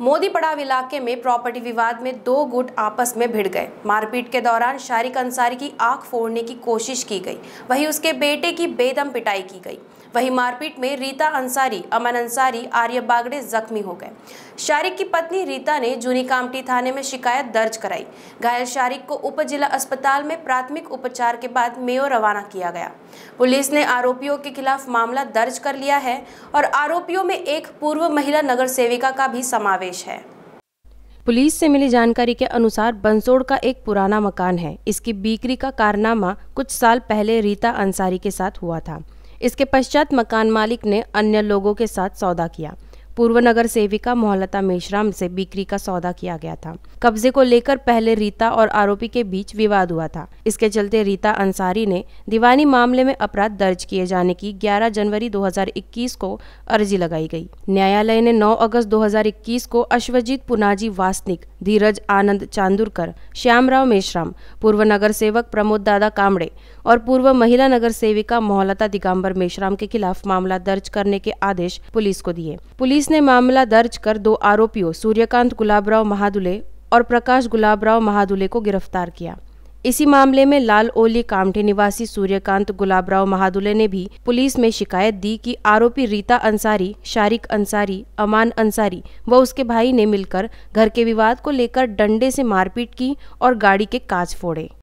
मोदी पड़ाव इलाके में प्रॉपर्टी विवाद में दो गुट आपस में भिड़ गए मारपीट के दौरान शारिक अंसारी की आंख फोड़ने की कोशिश की गई वहीं उसके बेटे की बेदम पिटाई की गई वहीं मारपीट में रीता अंसारी अमन अंसारी आर्य बागड़े जख्मी हो गए शारिक की पत्नी रीता ने जूनी कामटी थाने में शिकायत दर्ज कराई घायल शारिक को उप जिला अस्पताल में प्राथमिक उपचार के बाद मेयो रवाना किया गया पुलिस ने आरोपियों के खिलाफ मामला दर्ज कर लिया है और आरोपियों में एक पूर्व महिला नगर सेविका का भी समावेश है पुलिस से मिली जानकारी के अनुसार बंसोड़ का एक पुराना मकान है इसकी बिक्री का कारनामा कुछ साल पहले रीता अंसारी के साथ हुआ था इसके पश्चात मकान मालिक ने अन्य लोगों के साथ सौदा किया पूर्व नगर सेविका मोहलता मेश्राम से बिक्री का सौदा किया गया था कब्जे को लेकर पहले रीता और आरोपी के बीच विवाद हुआ था इसके चलते रीता अंसारी ने दीवानी मामले में अपराध दर्ज किए जाने की 11 जनवरी 2021 को अर्जी लगाई गई न्यायालय ने 9 अगस्त 2021 को अश्वजीत पुनाजी वासनिक धीरज आनंद चांदुरकर श्यामराव मेश्राम पूर्व नगर सेवक प्रमोद दादा कामड़े और पूर्व महिला नगर सेविका मोहलता दिगम्बर मेश्राम के खिलाफ मामला दर्ज करने के आदेश पुलिस को दिए पुलिस पुलिस ने मामला दर्ज कर दो आरोपियों सूर्यकांत गुलाबराव महादुले और प्रकाश गुलाबराव महादुले को गिरफ्तार किया इसी मामले में लाल ओली कामठे निवासी सूर्यकांत गुलाबराव महादुले ने भी पुलिस में शिकायत दी कि आरोपी रीता अंसारी शारिक अंसारी अमान अंसारी व उसके भाई ने मिलकर घर के विवाद को लेकर डंडे से मारपीट की और गाड़ी के कांच फोड़े